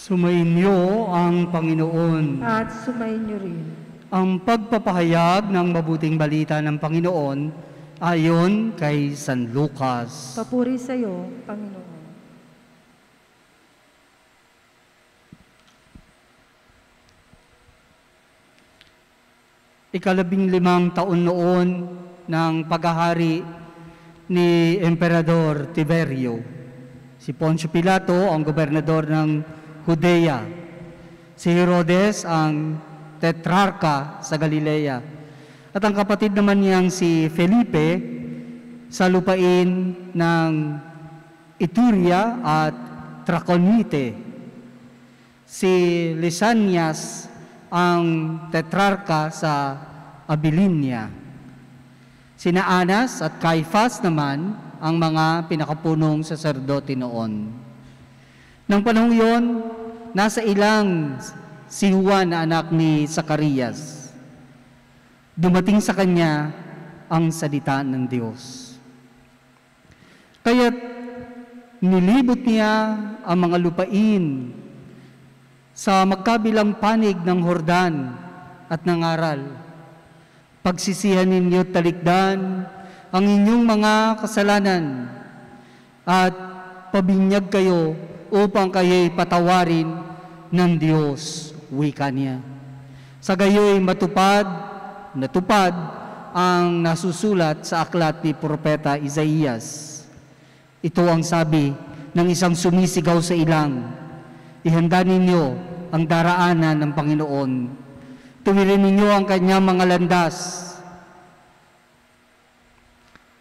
Sumainyo ang Panginoon. At sumainyo rin. Ang pagpapahayag ng mabuting balita ng Panginoon ayon kay San Lucas. Papuri sa iyo, Panginoon. Ikalabing limang taon noon ng paghahari ni Emperador Tiberio. Si Poncio Pilato, ang gobernador ng Judea. Si Herodes ang tetrarka sa Galilea. At ang kapatid naman niyang si Felipe sa lupain ng Ituria at Traconite. Si Lisanias ang tetrarka sa Abilinia. Sina Anas at Caiphas naman ang mga pinakapunong saserdote noon. Nang panahong yon, nasa ilang si Juan na anak ni Zacarias. Dumating sa kanya ang salita ng Diyos. Kaya nilibot niya ang mga lupain sa magkabilang panig ng Hordan at nangaral. Pagsisihan ninyo talikdan ang inyong mga kasalanan at pabinyag kayo upang kayo'y patawarin ng Diyos, wika niya. Sa gayo'y matupad, natupad ang nasusulat sa aklat ni Propeta Isaías. Ito ang sabi ng isang sumisigaw sa ilang, Ihanda ninyo ang daraanan ng Panginoon. Tuwirin ninyo ang kanyang mga landas.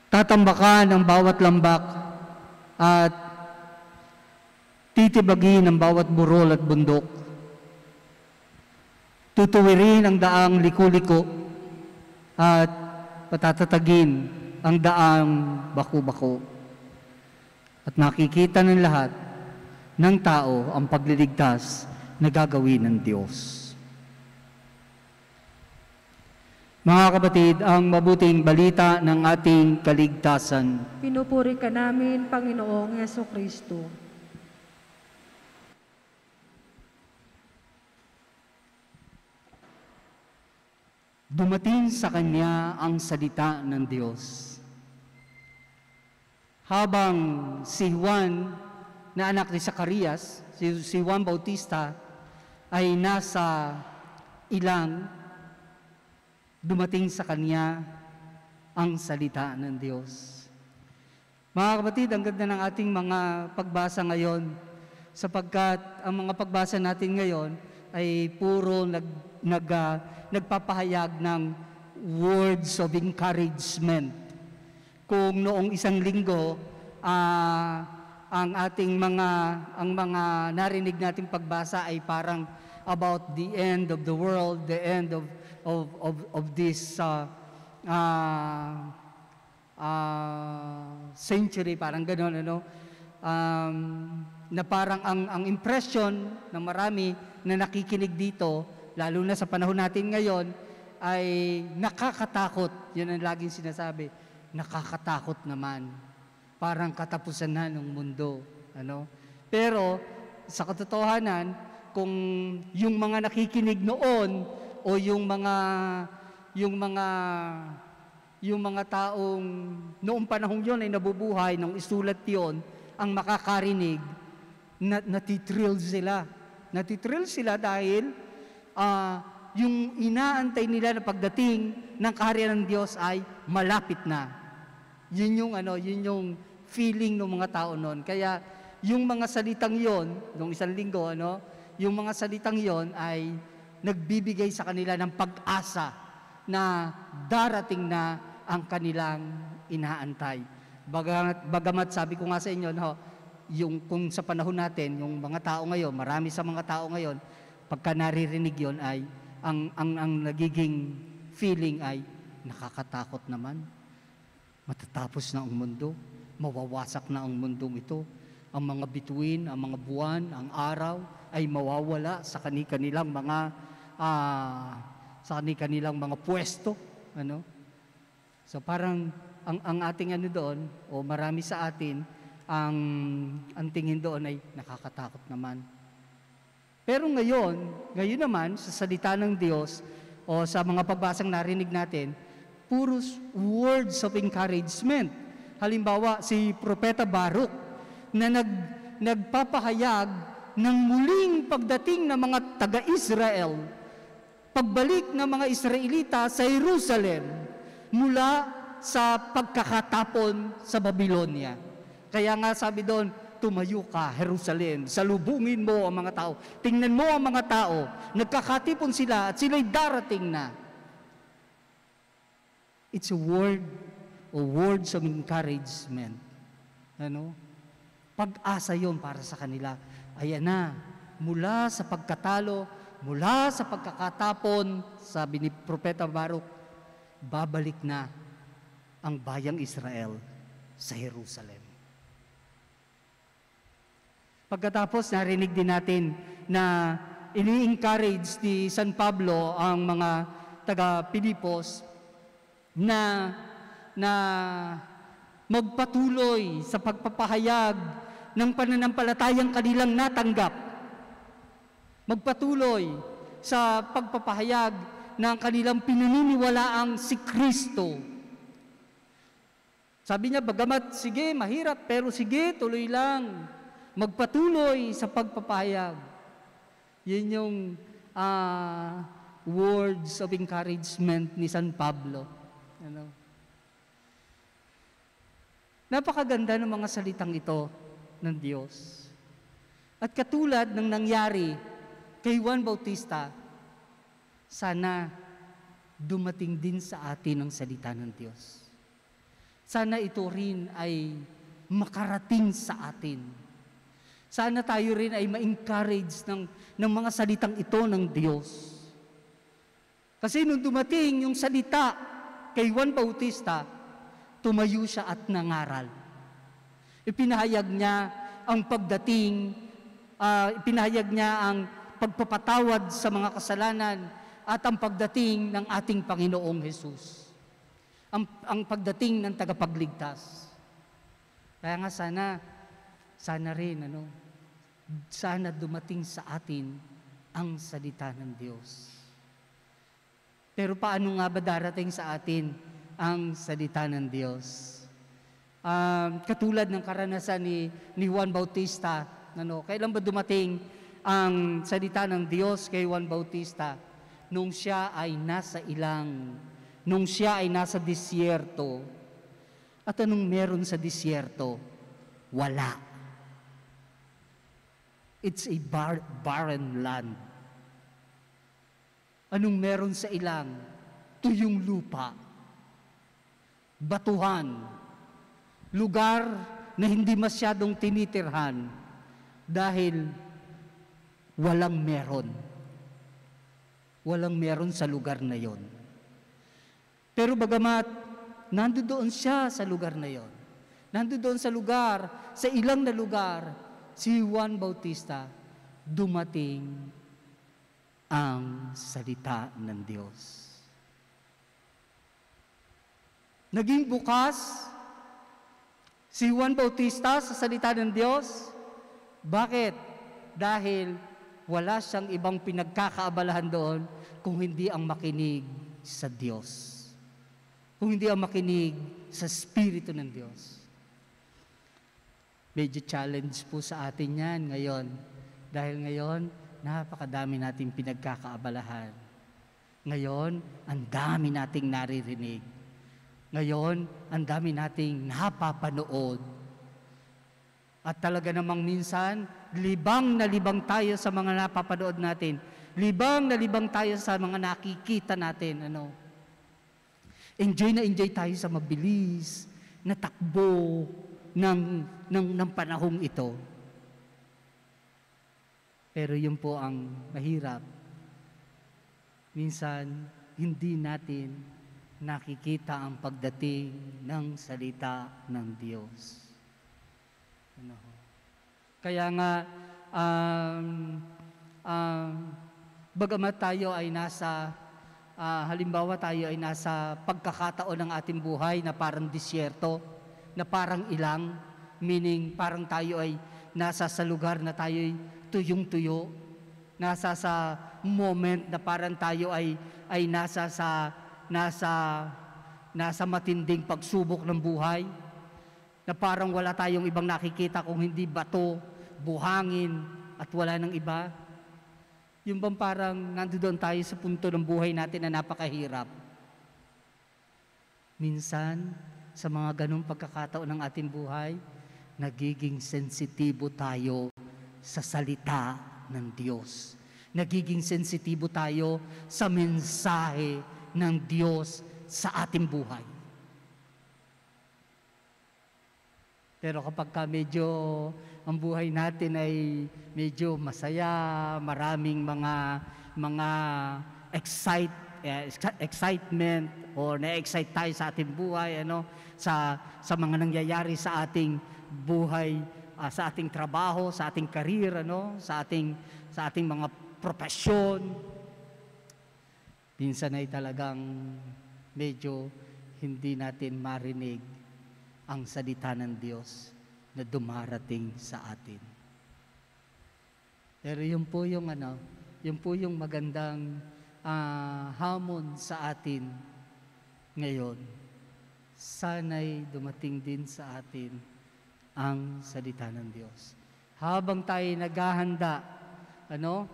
Tatambakan ang bawat lambak at Titibagin ang bawat burol at bundok. Tutuwirin ang daang liko-liko at patatatagin ang daang bako-bako. At nakikita ng lahat ng tao ang pagliligtas na gagawin ng Diyos. Mga kapatid, ang mabuting balita ng ating kaligtasan. Pinupuri ka namin, Panginoong Yeso Kristo. dumating sa kanya ang salita ng Diyos. Habang si Juan na anak ni Zacarias, si, si Juan Bautista, ay nasa ilang, dumating sa kanya ang salita ng Diyos. Mga kapatid, ang ganda ng ating mga pagbasa ngayon sapagkat ang mga pagbasa natin ngayon ay puro nag, nag, uh, nagpapahayag ng words of encouragement. Kung noong isang linggo, uh, ang ating mga ang mga narinig nating pagbasa ay parang about the end of the world, the end of of of, of this uh, uh, uh, century, parang gano'n, ano? Um, na parang ang, ang impression ng marami na nakikinig dito, lalo na sa panahon natin ngayon, ay nakakatakot. Yan ang laging sinasabi. Nakakatakot naman. Parang katapusan na ng mundo. Ano? Pero, sa katotohanan, kung yung mga nakikinig noon o yung mga yung mga yung mga taong noong panahong yon ay nabubuhay nung isulat yon ang makakarinig na natitrill sila Natitrill sila dahil uh, yung inaantay nila na pagdating ng kaharian ng Diyos ay malapit na. Yun yung ano, yun yung feeling ng mga tao noon. Kaya yung mga salitang yon, nung isang linggo, ano, yung mga salitang yon ay nagbibigay sa kanila ng pag-asa na darating na ang kanilang inaantay. Bagamat, bagamat sabi ko nga sa inyo, no, yung kung sa panahon natin, yung mga tao ngayon, marami sa mga tao ngayon, pagka naririnig yon ay, ang, ang, ang nagiging feeling ay, nakakatakot naman. Matatapos na ang mundo. Mawawasak na ang mundong ito. Ang mga bituin, ang mga buwan, ang araw ay mawawala sa kani-kanilang mga uh, sa kani-kanilang mga pwesto. Ano? So parang ang, ang ating ano doon, o marami sa atin, ang, ang tingin doon ay nakakatakot naman. Pero ngayon, ngayon naman, sa salita ng Diyos o sa mga pagbasang narinig natin, puros words of encouragement. Halimbawa, si Propeta Baruk na nag, nagpapahayag ng muling pagdating ng mga taga-Israel, pagbalik ng mga Israelita sa Jerusalem mula sa pagkakatapon sa Babylonia. Kaya nga sabi doon, tumayo ka, Jerusalem, salubungin mo ang mga tao. Tingnan mo ang mga tao, nagkakatipon sila at sila'y darating na. It's a word a words of encouragement. Ano? Pag-asa yon para sa kanila. Ayan na, mula sa pagkatalo, mula sa pagkakatapon, sabi ni Propeta Baruk, babalik na ang bayang Israel sa Jerusalem. Pagkatapos, narinig din natin na ini-encourage ni San Pablo ang mga taga-Pilipos na, na magpatuloy sa pagpapahayag ng pananampalatayang kanilang natanggap. Magpatuloy sa pagpapahayag ng kanilang pinaniniwalaang si Kristo. Sabi niya, bagamat sige, mahirap, pero sige, tuloy lang magpatuloy sa pagpapayag. Yun yung uh, words of encouragement ni San Pablo. Ano? Napakaganda ng mga salitang ito ng Diyos. At katulad ng nangyari kay Juan Bautista, sana dumating din sa atin ang salita ng Diyos. Sana ito rin ay makarating sa atin sana tayo rin ay ma-encourage ng, ng mga salitang ito ng Diyos. Kasi nung dumating yung salita kay Juan Bautista, tumayo siya at nangaral. Ipinahayag niya ang pagdating, uh, ipinahayag niya ang pagpapatawad sa mga kasalanan at ang pagdating ng ating Panginoong Hesus. Ang, ang pagdating ng tagapagligtas. Kaya nga sana, sana rin, ano, sana dumating sa atin ang salita ng Diyos. Pero paano nga ba darating sa atin ang salita ng Diyos? Um, katulad ng karanasan ni, ni Juan Bautista, ano, kailan ba dumating ang salita ng Diyos kay Juan Bautista? Nung siya ay nasa ilang, nung siya ay nasa disyerto. At anong meron sa disyerto? Wala. It's a bar barren land. Anong meron sa ilang? Tuyong lupa. Batuhan. Lugar na hindi masyadong tinitirhan dahil walang meron. Walang meron sa lugar na yon. Pero bagamat, nandoon siya sa lugar na yon. Nandoon sa lugar, sa ilang na lugar, si Juan Bautista, dumating ang salita ng Diyos. Naging bukas si Juan Bautista sa salita ng Diyos. Bakit? Dahil wala siyang ibang pinagkakaabalahan doon kung hindi ang makinig sa Diyos. Kung hindi ang makinig sa Espiritu ng Diyos. Medyo challenge po sa atin yan ngayon. Dahil ngayon, napakadami nating pinagkakaabalahan. Ngayon, ang dami nating naririnig. Ngayon, ang dami nating napapanood. At talaga namang minsan, libang na libang tayo sa mga napapanood natin. Libang na libang tayo sa mga nakikita natin. Ano? Enjoy na enjoy tayo sa mabilis, na takbo, ng, ng, ng panahong ito. Pero yun po ang mahirap. Minsan, hindi natin nakikita ang pagdating ng salita ng Diyos. Ano? Kaya nga, um, um, bagamat tayo ay nasa, uh, halimbawa tayo ay nasa pagkakataon ng ating buhay na parang disyerto, na parang ilang, meaning parang tayo ay nasa sa lugar na tayo ay tuyong-tuyo, nasa sa moment na parang tayo ay ay nasa sa nasa nasa matinding pagsubok ng buhay na parang wala tayong ibang nakikita kung hindi bato, buhangin at wala nang iba. Yung bang parang nandoon tayo sa punto ng buhay natin na napakahirap. Minsan, sa mga ganong pagkakataon ng ating buhay, nagiging sensitibo tayo sa salita ng Diyos. Nagiging sensitibo tayo sa mensahe ng Diyos sa ating buhay. Pero kapag ka medyo ang buhay natin ay medyo masaya, maraming mga mga excite uh, excitement or na-excite tayo sa ating buhay ano sa sa mga nangyayari sa ating buhay uh, sa ating trabaho sa ating career ano sa ating sa ating mga profesyon minsan ay talagang medyo hindi natin marinig ang salita ng Diyos na dumarating sa atin. Pero yun po yung ano, yun po yung magandang uh, hamon sa atin ngayon, sana'y dumating din sa atin ang salita ng Diyos. Habang tayo naghahanda, ano,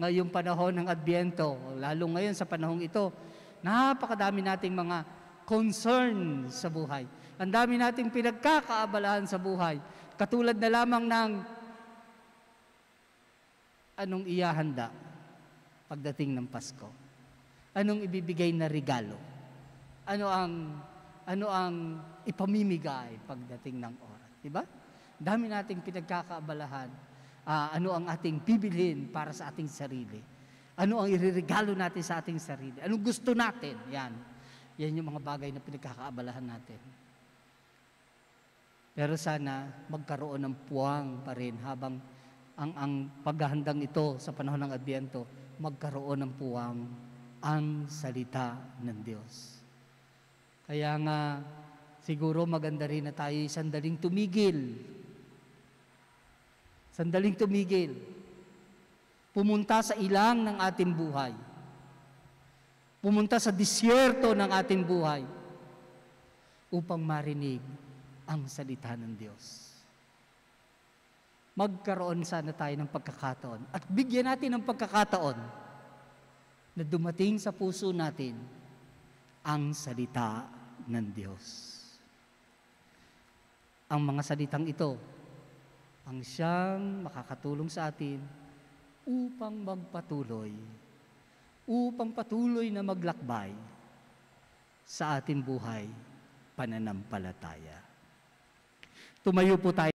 ngayong panahon ng Adbyento, lalo ngayon sa panahong ito, napakadami nating mga concern sa buhay. Ang dami nating pinagkakaabalahan sa buhay. Katulad na lamang ng anong iyahanda pagdating ng Pasko? Anong ibibigay na regalo? Ano ang ano ang ipamimigay pagdating ng oras, di ba? Dami nating pinagkakaabalahan. Uh, ano ang ating bibilhin para sa ating sarili? Ano ang iririgalo natin sa ating sarili? Anong gusto natin? Yan. Yan yung mga bagay na pinagkakaabalahan natin. Pero sana magkaroon ng puwang pa rin habang ang, ang paghahandang ito sa panahon ng Adbyento magkaroon ng puwang ang salita ng Diyos. Kaya nga, siguro maganda rin na tayo sandaling tumigil. Sandaling tumigil. Pumunta sa ilang ng ating buhay. Pumunta sa disyerto ng ating buhay upang marinig ang salita ng Diyos magkaroon sana tayo ng pagkakataon. At bigyan natin ng pagkakataon na dumating sa puso natin ang salita ng Diyos. Ang mga salitang ito ang siyang makakatulong sa atin upang magpatuloy, upang patuloy na maglakbay sa ating buhay pananampalataya. Tumayo po tayo.